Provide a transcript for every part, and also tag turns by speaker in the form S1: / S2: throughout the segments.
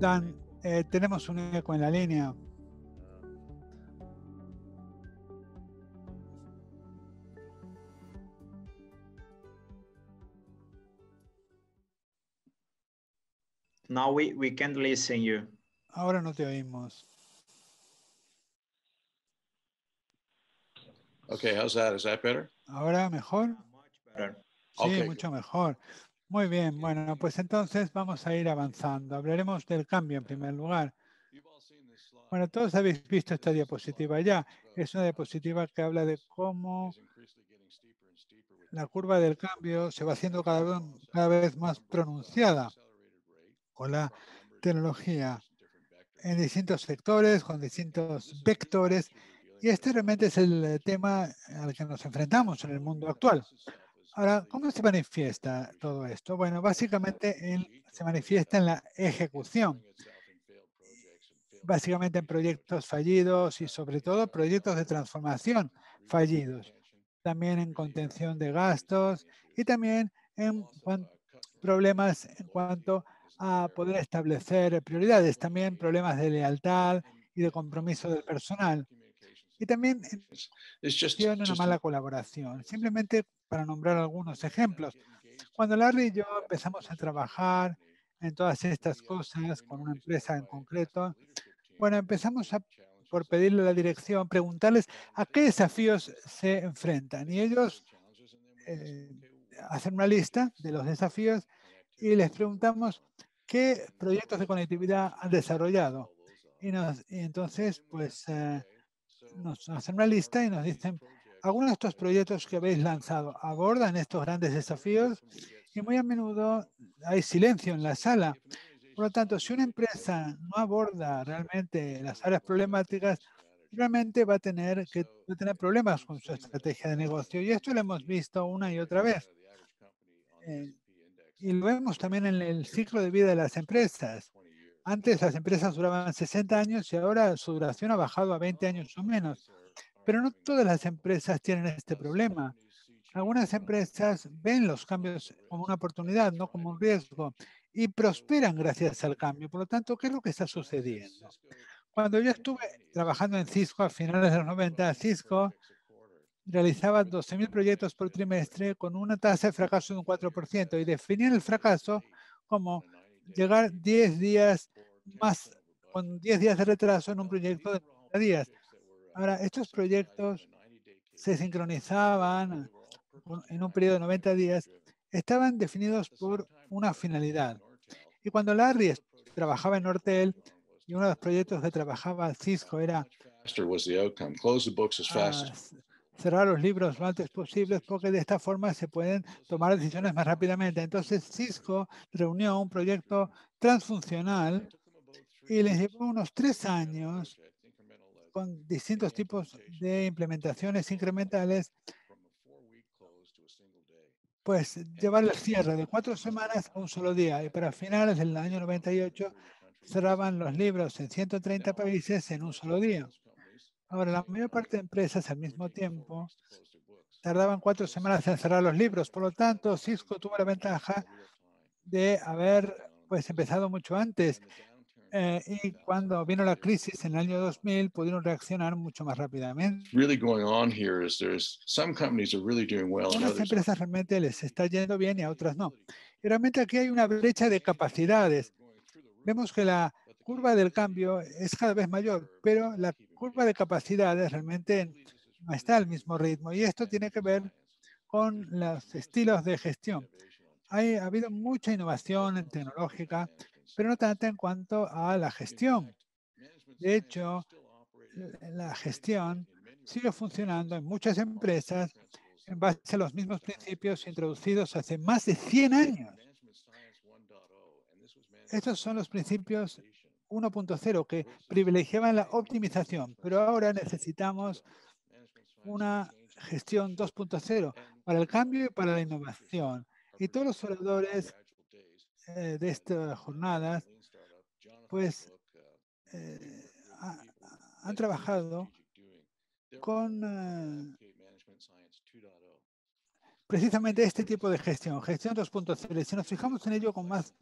S1: Dan, eh, tenemos un eco en la línea. Now we, we can't listen you. Ahora no te oímos. Okay, how's that? Is that better? Ahora mejor. Much better. Sí, mucho mejor. Muy bien, bueno, pues entonces vamos a ir avanzando. Hablaremos del cambio en primer lugar. Bueno, todos habéis visto esta diapositiva ya. Es una diapositiva que habla de cómo la curva del cambio se va haciendo cada vez, más pronunciada con la tecnología en distintos sectores, con distintos vectores. Y este realmente es el tema al que nos enfrentamos en el mundo actual. Ahora, ¿cómo se manifiesta todo esto? Bueno, básicamente se manifiesta en la ejecución, básicamente en proyectos fallidos y sobre todo proyectos de transformación fallidos, también en contención de gastos y también en problemas en cuanto a poder establecer prioridades, también problemas de lealtad y de compromiso del personal. Y también tiene una mala colaboración. Simplemente para nombrar algunos ejemplos. Cuando Larry y yo empezamos a trabajar en todas estas cosas con una empresa en concreto, bueno, empezamos por pedirle la dirección, preguntarles a qué desafíos se enfrentan. Y ellos eh, hacen una lista de los desafíos y les preguntamos qué proyectos de conectividad han desarrollado. Y, y entonces, pues... Eh, nos hacen una lista y nos dicen, algunos de estos proyectos que habéis lanzado abordan estos grandes desafíos y muy a menudo hay silencio en la sala. Por lo tanto, si una empresa no aborda realmente las áreas problemáticas, realmente va a tener que tener problemas con su estrategia de negocio. Y esto lo hemos visto una y otra vez. Eh, y lo vemos también en el ciclo de vida de las empresas. Antes las empresas duraban 60 años y ahora su duración ha bajado a 20 años o menos. Pero no todas las empresas tienen este problema. Algunas empresas ven los cambios como una oportunidad, no como un riesgo, y prosperan gracias al cambio. Por lo tanto, ¿qué es lo que está sucediendo? Cuando yo estuve trabajando en Cisco a finales de los 90, Cisco realizaba 12.000 proyectos por trimestre con una tasa de fracaso de un 4% y definía el fracaso como llegar 10 días más, con 10 días de retraso en un proyecto de 90 días. Ahora, estos proyectos se sincronizaban en un periodo de 90 días, estaban definidos por una finalidad. Y cuando Larry trabajaba en Nortel, y uno de los proyectos que trabajaba Cisco era cerrar los libros lo antes posible porque de esta forma se pueden tomar decisiones más rápidamente. Entonces Cisco reunió un proyecto transfuncional y les llevó unos tres años con distintos tipos de implementaciones incrementales, pues llevar la cierre de cuatro semanas a un solo día. Y para finales del año 98 cerraban los libros en 130 países en un solo día. Ahora, la mayor parte de empresas al mismo tiempo tardaban cuatro semanas en cerrar los libros. Por lo tanto, Cisco tuvo la ventaja de haber pues, empezado mucho antes. Eh, y cuando vino la crisis en el año 2000, pudieron reaccionar mucho más rápidamente. Unas empresas realmente les está yendo bien y a otras no. Y realmente aquí hay una brecha de capacidades. Vemos que la curva del cambio es cada vez mayor, pero la curva de capacidades realmente no está al mismo ritmo. Y esto tiene que ver con los estilos de gestión. ha habido mucha innovación tecnológica, pero no tanto en cuanto a la gestión. De hecho, la gestión sigue funcionando en muchas empresas en base a los mismos principios introducidos hace más de 100 años. Estos son los principios 1.0 que privilegiaban la optimización, pero ahora necesitamos una gestión 2.0 para el cambio y para la innovación. Y todos los oradores de estas jornadas, pues, han trabajado
S2: con
S1: precisamente este tipo de gestión, gestión 2.0. Si nos fijamos en ello con más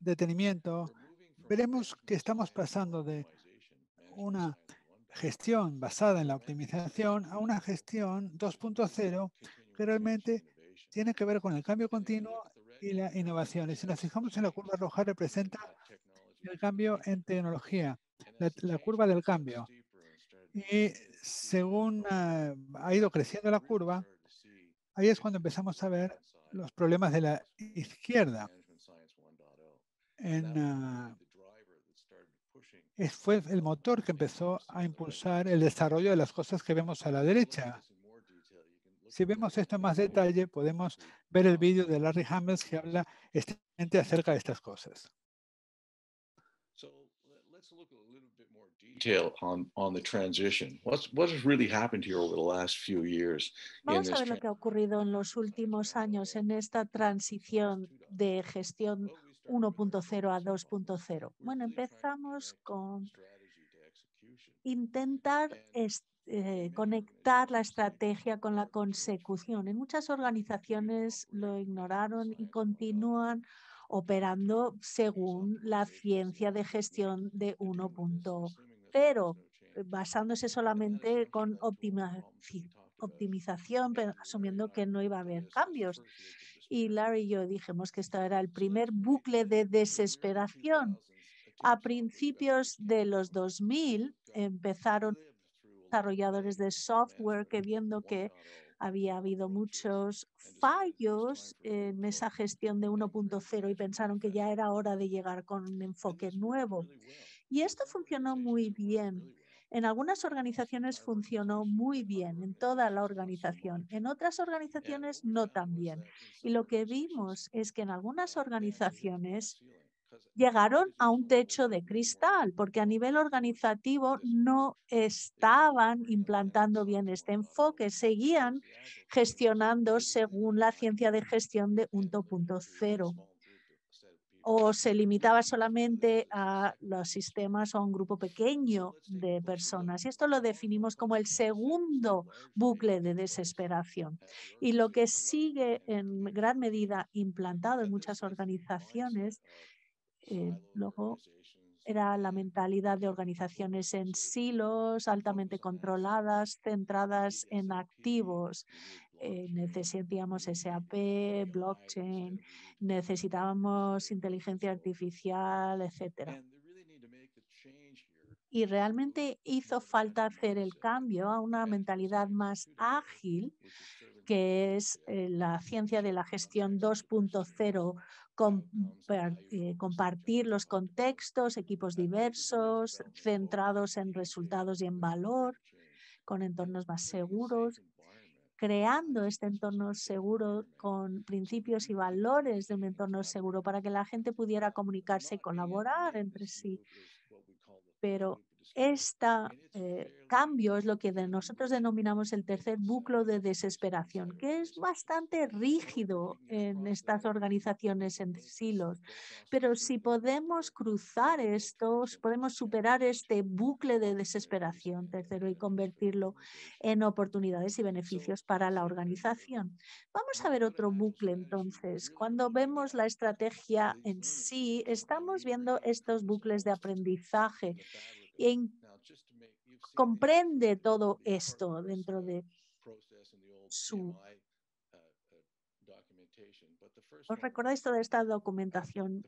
S1: detenimiento, veremos que estamos pasando de una gestión basada en la optimización a una gestión 2.0 que realmente tiene que ver con el cambio continuo y la innovación. Y si nos fijamos en la curva roja, representa el cambio en tecnología, la, curva del cambio. Y según eh, ha ido creciendo la curva, ahí es cuando empezamos a ver los problemas de la izquierda. Ah, fue el motor que empezó a impulsar el desarrollo de las cosas que vemos a la derecha. Si vemos esto en más detalle, podemos ver el vídeo de Larry Hammers que habla extensamente acerca de estas cosas.
S2: Vamos a ver lo que ha ocurrido en los últimos años en esta transición de gestión 1.0 a 2.0? Bueno, empezamos con intentar eh, conectar la estrategia con la consecución. En muchas organizaciones lo ignoraron y continúan operando según la ciencia de gestión de 1.0 basándose solamente con optimización optimización, pero asumiendo que no iba a haber cambios. Y Larry y yo dijimos que esto era el primer bucle de desesperación. A principios de los 2000 empezaron desarrolladores de software que viendo que había habido muchos fallos en esa gestión de 1.0 y pensaron que ya era hora de llegar con un enfoque nuevo. Y esto funcionó muy bien. En algunas organizaciones funcionó muy bien, en toda la organización, en otras organizaciones no tan bien. Y lo que vimos es que en algunas organizaciones llegaron a un techo de cristal porque a nivel organizativo no estaban implantando bien este enfoque, seguían gestionando según la ciencia de gestión de 1.0 o se limitaba solamente a los sistemas o a un grupo pequeño de personas. Y esto lo definimos como el segundo bucle de desesperación. Y lo que sigue en gran medida implantado en muchas organizaciones, eh, luego era la mentalidad de organizaciones en silos altamente controladas, centradas en activos, eh, necesitábamos SAP, blockchain, necesitábamos inteligencia artificial, etcétera. Y realmente hizo falta hacer el cambio a una mentalidad más ágil, que es eh, la ciencia de la gestión 2.0, eh, compartir los contextos, equipos diversos, centrados en resultados y en valor, con entornos más seguros creando este entorno seguro con principios y valores de un entorno seguro para que la gente pudiera comunicarse y colaborar entre sí. Pero este cambio es lo que nosotros denominamos el tercer bucle de desesperación, que es bastante rígido en estas organizaciones en silos. Pero si podemos cruzar estos, podemos superar este bucle de desesperación tercero y convertirlo en oportunidades y beneficios para la organización. Vamos a ver otro bucle entonces. Cuando vemos la estrategia en sí, estamos viendo estos bucles de aprendizaje comprende todo esto dentro de su... Uh, uh, ¿Os recordáis toda esta documentación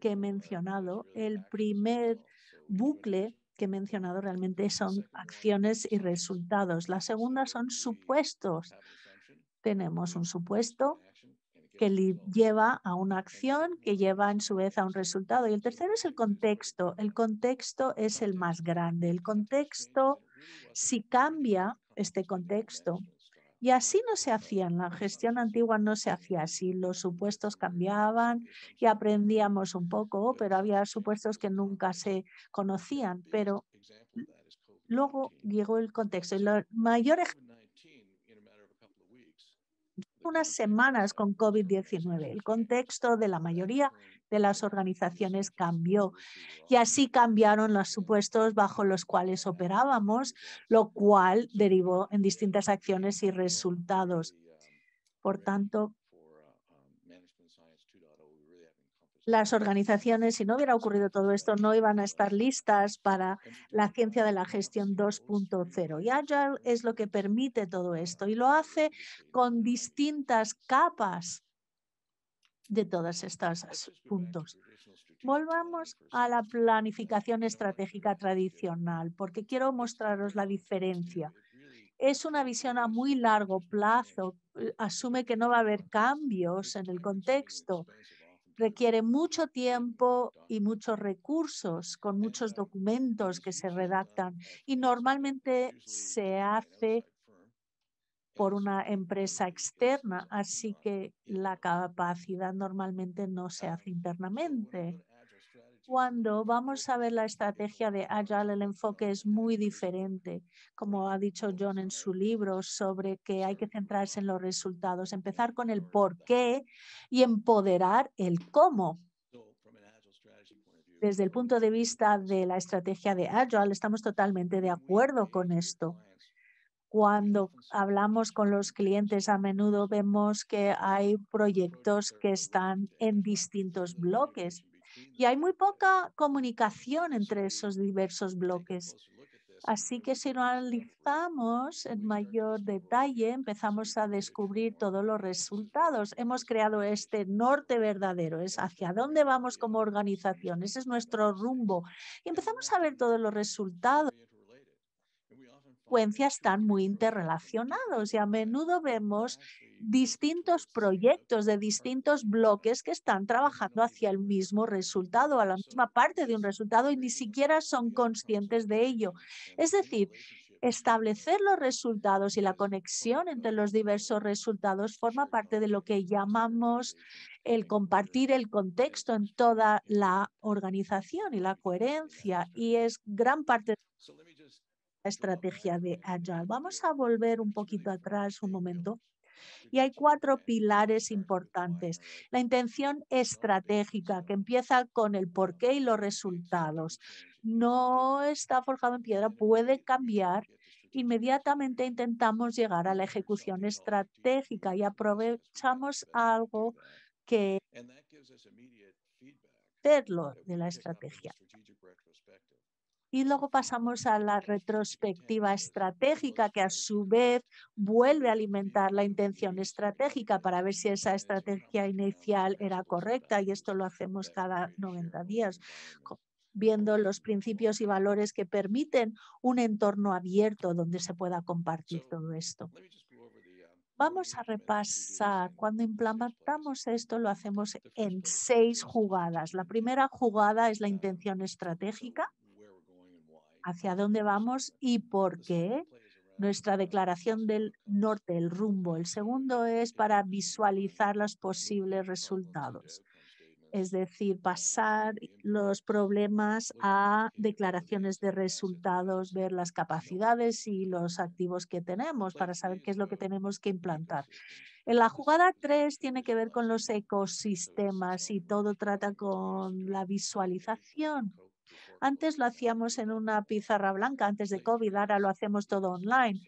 S2: que he mencionado? El primer bucle que he mencionado realmente son acciones y resultados. La segunda son supuestos. Tenemos un supuesto que lleva a una acción que lleva en su vez a un resultado. Y el tercero es el contexto. El contexto es el más grande. El contexto, si cambia este contexto, y así no se hacía, en la gestión antigua no se hacía así, los supuestos cambiaban y aprendíamos un poco, pero había supuestos que nunca se conocían, pero luego llegó el contexto. El mayor unas semanas con COVID-19. El contexto de la mayoría de las organizaciones cambió y así cambiaron los supuestos bajo los cuales operábamos, lo cual derivó en distintas acciones y resultados. Por tanto, las organizaciones, si no hubiera ocurrido todo esto, no iban a estar listas para la ciencia de la gestión 2.0. Y Agile es lo que permite todo esto y lo hace con distintas capas de todos estos puntos. Volvamos a la planificación estratégica tradicional, porque quiero mostraros la diferencia. Es una visión a muy largo plazo, asume que no va a haber cambios en el contexto requiere mucho tiempo y muchos recursos, con muchos documentos que se redactan y normalmente se hace por una empresa externa, así que la capacidad normalmente no se hace internamente cuando vamos a ver la estrategia de Agile, el enfoque es muy diferente, como ha dicho John en su libro, sobre que hay que centrarse en los resultados, empezar con el por qué y empoderar el cómo. Desde el punto de vista de la estrategia de Agile, estamos totalmente de acuerdo con esto cuando hablamos con los clientes, a menudo vemos que hay proyectos que están en distintos bloques y hay muy poca comunicación entre esos diversos bloques. Así que si lo analizamos en mayor detalle, empezamos a descubrir todos los resultados. Hemos creado este norte verdadero, es hacia dónde vamos como organización, ese es nuestro rumbo. Y empezamos a ver todos los resultados están muy interrelacionados y a menudo vemos ah, distintos proyectos de distintos bloques que están trabajando hacia el mismo resultado, a la misma parte de un resultado y ni siquiera son conscientes de ello. Es decir, establecer los resultados y la conexión entre los diversos resultados forma parte de lo que llamamos el compartir el contexto en toda la organización y la coherencia y es gran parte estrategia de Agile. Vamos a volver un poquito atrás un momento. Y hay cuatro pilares importantes. La intención estratégica, que empieza con el porqué y los resultados. No está forjado en piedra, puede cambiar inmediatamente intentamos llegar a la ejecución estratégica y aprovechamos algo que hacerlo de la estrategia. Y luego pasamos a la retrospectiva estratégica, que a su vez vuelve a alimentar la intención estratégica para ver si esa estrategia inicial era correcta. Y esto lo hacemos cada 90 días viendo los principios y valores que permiten un entorno abierto donde se pueda compartir todo esto. Um, Vamos a repasar. Cuando implantamos esto, lo hacemos en seis jugadas. La primera jugada es la intención estratégica hacia dónde vamos y por qué. Nuestra declaración del norte, el rumbo. El segundo es para visualizar los posibles resultados, es decir, pasar los problemas a declaraciones de resultados, ver las capacidades y los activos que tenemos para saber qué es lo que tenemos que implantar. En la jugada 3 tiene que ver con los ecosistemas y todo trata con la visualización antes lo hacíamos en una pizarra blanca, antes de COVID, ahora lo hacemos todo online.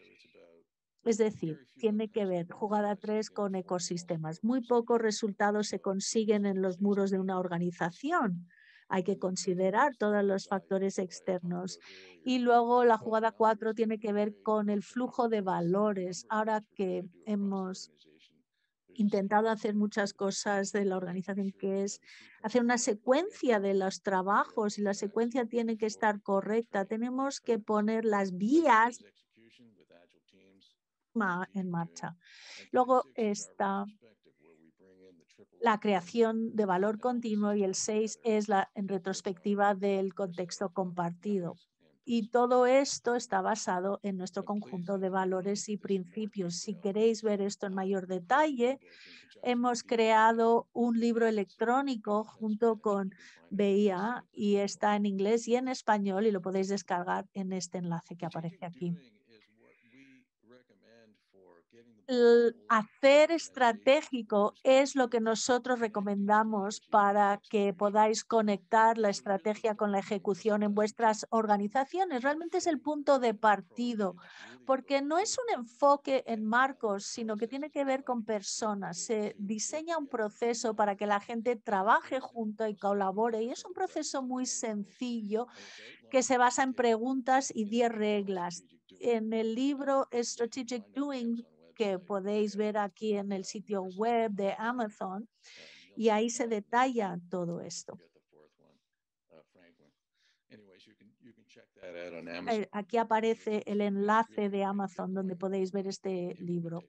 S2: Es decir, tiene que ver jugada 3 con ecosistemas. Muy pocos resultados se consiguen en los muros de una organización. Hay que considerar todos los factores externos. Y luego la jugada 4 tiene que ver con el flujo de valores. Ahora que hemos intentado hacer muchas cosas de la organización, que es hacer una secuencia de los trabajos y la secuencia tiene que estar correcta. Tenemos que poner las vías en marcha. Luego está la creación de valor continuo y el 6 es la en retrospectiva del contexto compartido. Y todo esto está basado en nuestro conjunto de valores y principios. Si queréis ver esto en mayor detalle, hemos creado un libro electrónico junto con BIA y está en inglés y en español y lo podéis descargar en este enlace que aparece aquí el hacer estratégico es lo que nosotros recomendamos para que podáis conectar la estrategia con la ejecución en vuestras organizaciones. Realmente es el punto de partido, porque no es un enfoque en marcos, sino que tiene que ver con personas. Se diseña un proceso para que la gente trabaje junto y colabore, y es un proceso muy sencillo que se basa en preguntas y 10 reglas. En el libro Strategic Doing que podéis ver aquí en el sitio web de Amazon. Y ahí se detalla todo esto. Aquí aparece el enlace de Amazon donde podéis ver este libro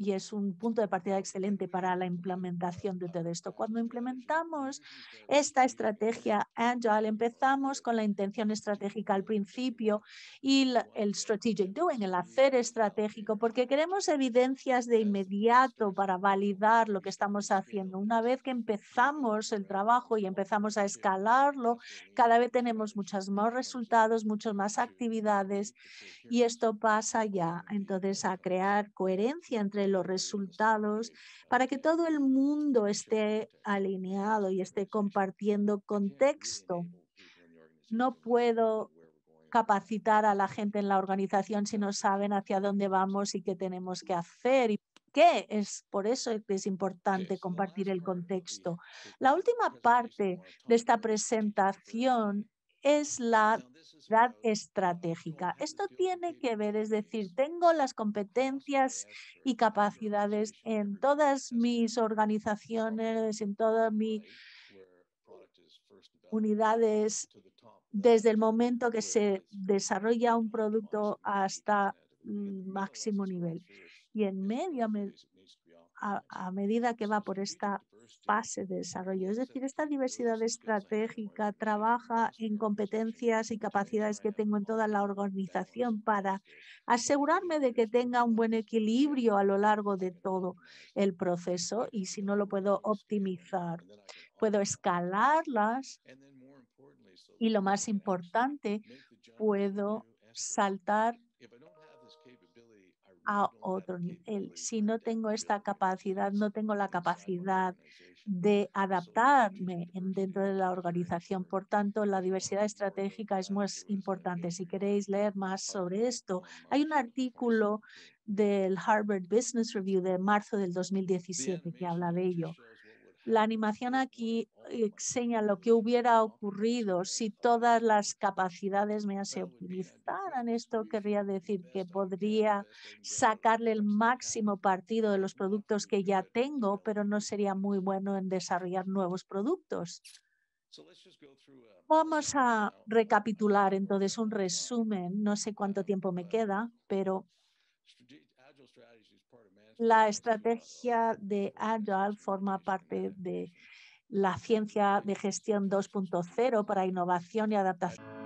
S2: y es un punto de partida excelente para la implementación de todo esto. Cuando implementamos esta estrategia Agile, empezamos con la intención estratégica al principio y el strategic doing, el hacer estratégico, porque queremos evidencias de inmediato para validar lo que estamos haciendo. Una vez que empezamos el trabajo y empezamos a escalarlo, cada vez tenemos muchos más resultados, muchas más actividades y esto pasa ya entonces a crear coherencia entre los resultados, para que todo el mundo esté alineado y esté compartiendo contexto. No puedo capacitar a la gente en la organización si no saben hacia dónde vamos y qué tenemos que hacer y qué. Es por eso es importante compartir el contexto. La última parte de esta presentación es la edad estratégica. Esto tiene que ver, es decir, tengo las competencias y capacidades en todas mis organizaciones, en todas mis unidades, desde el momento que se desarrolla un producto hasta máximo nivel. Y en medio, a, a medida que va por esta este, fase de desarrollo. Es decir, esta diversidad estratégica trabaja en competencias y capacidades que tengo en toda la organización para asegurarme de que este, tenga un buen este equilibrio a lo largo de todo el proceso y si no lo puedo optimizar. Puedo escalarlas y lo más importante, puedo saltar a otro nivel. Si no tengo esta capacidad, no tengo la capacidad de adaptarme dentro de la organización. Por tanto, la diversidad estratégica es muy importante. Si queréis leer más sobre esto, hay un artículo del Harvard Business Review de marzo del 2017 que habla de ello. La animación aquí eh, enseña lo que hubiera ocurrido si todas las capacidades me se utilizaran. Esto querría decir que podría sacarle el máximo partido de los productos que ya tengo, pero no sería muy bueno en desarrollar nuevos productos. Vamos a recapitular entonces un resumen. No sé cuánto tiempo me queda, pero la estrategia de Agile forma parte de la ciencia de gestión 2.0 para innovación y adaptación.